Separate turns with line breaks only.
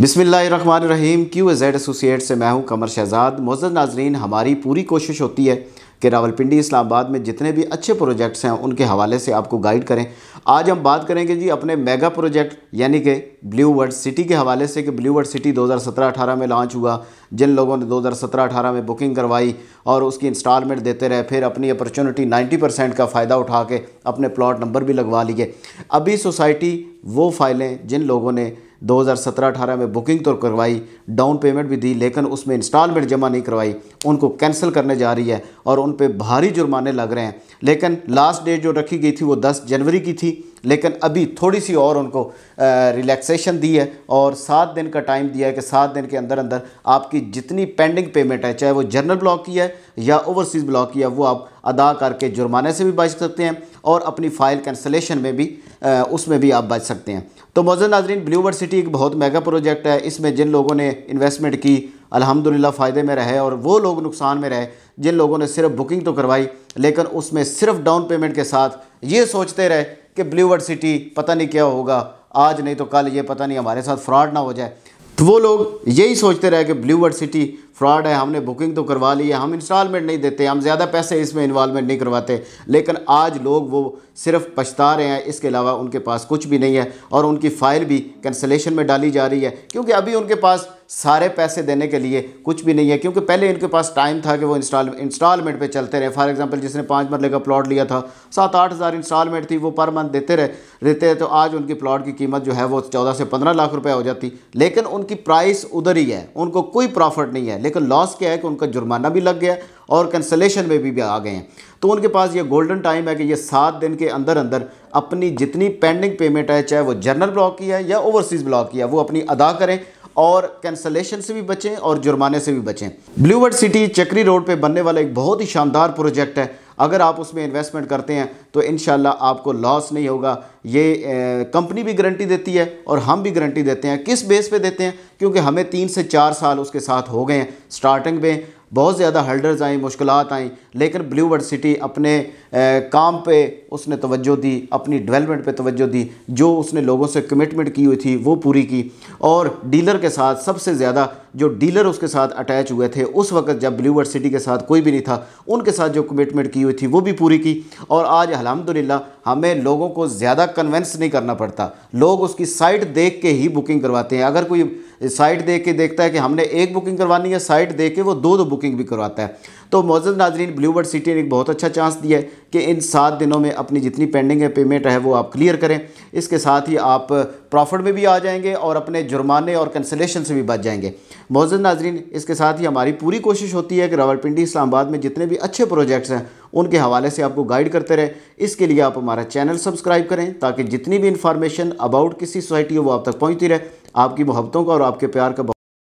बिसमिल्लाम Q edge ad associate से मैं हूं कमर शहजाद मोजद नाजरीन हमारी पूरी कोशिश होती है कि रावलपिंडी इस्लामाबाद में जितने भी अच्छे प्रोजेक्ट्स हैं उनके हवाले से आपको गाइड करें आज हम बात करेंगे जी अपने मेगा प्रोजेक्ट यानी कि ब्लू वर्ड सिटी के हवाले से कि ब्लू वर्ड सिटी 2017-18 में लॉन्च हुआ जिन लोगों ने 2017-18 में बुकिंग करवाई और उसकी इंस्टॉलमेंट देते रहे फिर अपनी अपॉर्चुनिटी 90 परसेंट का फ़ायदा उठा के अपने प्लॉट नंबर भी लगवा लिए अभी सोसाइटी वो फाइलें जिन लोगों ने 2017-18 में बुकिंग तो करवाई डाउन पेमेंट भी दी लेकिन उसमें इंस्टॉलमेंट जमा नहीं करवाई उनको कैंसिल करने जा रही है और उन पर भारी जुर्माने लग रहे हैं लेकिन लास्ट डेट जो रखी गई थी वो दस जनवरी की थी लेकिन अभी थोड़ी सी और उनको रिलैक्सेशन दी है और सात दिन का टाइम दिया है कि सात दिन के अंदर अंदर आपकी जितनी पेंडिंग पेमेंट है चाहे वो जनरल ब्लॉक की है या ओवरसीज़ ब्लॉक की है वो आप अदा करके जुर्माने से भी बच सकते हैं और अपनी फ़ाइल कैंसलेशन में भी उसमें भी आप बच सकते हैं तो मौजूद नाजरीन ब्लू सिटी एक बहुत मेगा प्रोजेक्ट है इसमें जिन लोगों ने इन्वेस्टमेंट की अल्हम्दुलिल्लाह फ़ायदे में रहे और वो लोग नुकसान में रहे जिन लोगों ने सिर्फ बुकिंग तो करवाई लेकिन उसमें सिर्फ डाउन पेमेंट के साथ ये सोचते रहे कि ब्लूवर्ड सिटी पता नहीं क्या होगा आज नहीं तो कल ये पता नहीं हमारे साथ फ्रॉड ना हो जाए तो वो लोग यही सोचते रहे कि ब्लूवर्ड सिटी फ्रॉड है हमने बुकिंग तो करवा ली है हम इंस्टॉलमेंट नहीं देते हम ज़्यादा पैसे इसमें इन्वॉलमेंट नहीं करवाते लेकिन आज लोग वो सिर्फ पछता रहे हैं इसके अलावा उनके पास कुछ भी नहीं है और उनकी फ़ाइल भी कैंसलेशन में डाली जा रही है क्योंकि अभी उनके पास सारे पैसे देने के लिए कुछ भी नहीं है क्योंकि पहले इनके पास टाइम था कि वो इंस्टॉल इंस्टॉलमेंट पे चलते रहे फॉर एग्जांपल जिसने पाँच मरले का प्लॉट लिया था सात आठ हज़ार इंस्टॉलमेंट थी वो पर मंथ देते रहे देते रहे तो आज उनकी प्लॉट की कीमत जो है वो चौदह से पंद्रह लाख रुपये हो जाती लेकिन उनकी प्राइस उधर ही है उनको कोई प्रॉफिट नहीं है लेकिन लॉस क्या है कि उनका जुर्माना भी लग गया और कैंसलेशन में भी, भी आ गए हैं तो उनके पास ये गोल्डन टाइम है कि ये सात दिन के अंदर अंदर अपनी जितनी पेंडिंग पेमेंट है चाहे वो जर्नल ब्लॉक की है या ओवरसीज़ ब्लॉक की है वो अपनी अदा करें और कैंसलेशन से भी बचें और जुर्माने से भी बचें ब्लूवर्ड सिटी चक्री रोड पर बनने वाला एक बहुत ही शानदार प्रोजेक्ट है अगर आप उसमें इन्वेस्टमेंट करते हैं तो इन आपको लॉस नहीं होगा ये कंपनी भी गारंटी देती है और हम भी गारंटी देते हैं किस बेस पे देते हैं क्योंकि हमें तीन से चार साल उसके साथ हो गए हैं स्टार्टिंग में बहुत ज़्यादा हल्डर्स आई मुश्किल आई लेकिन ब्लू वर्ड सिटी अपने काम पे उसने तवज्जो दी अपनी डेवलपमेंट पे तवज्जो दी जो उसने लोगों से कमिटमेंट की हुई थी वो पूरी की और डीलर के साथ सबसे ज़्यादा जो डीलर उसके साथ अटैच हुए थे उस वक्त जब ब्लूवर्ड सिटी के साथ कोई भी नहीं था उनके साथ जो कमिटमेंट की हुई थी वो भी पूरी की और आज अलहमदिल्ला हमें लोगों को ज़्यादा कन्वेंस नहीं करना पड़ता लोग उसकी साइट देख के ही बुकिंग करवाते हैं अगर कोई साइट देख के देखता है कि हमने एक बुकिंग करवानी है साइट देख के वो दो दो बुकिंग भी करवाता है तो मौजूद नाजरीन ब्लू बर्ड सिटी ने एक बहुत अच्छा चांस दिया है कि इन सात दिनों में अपनी जितनी पेंडिंग है पेमेंट है वो आप क्लियर करें इसके साथ ही आप प्रॉफिट में भी आ जाएंगे और अपने जुर्माने और कंसलेशन से भी बच जाएंगे मौजूद नाजरीन इसके साथ ही हमारी पूरी कोशिश होती है कि रावलपिंडी इस्लामाबाद में जितने भी अच्छे प्रोजेक्ट्स हैं उनके हवाले से आपको गाइड करते रहें इसके लिए आप हमारा चैनल सब्सक्राइब करें ताकि जितनी भी इंफॉर्मेशन अबाउट किसी सोसाइटी है वो आप तक पहुँचती रहे आपकी मोहब्बतों का और आपके प्यार का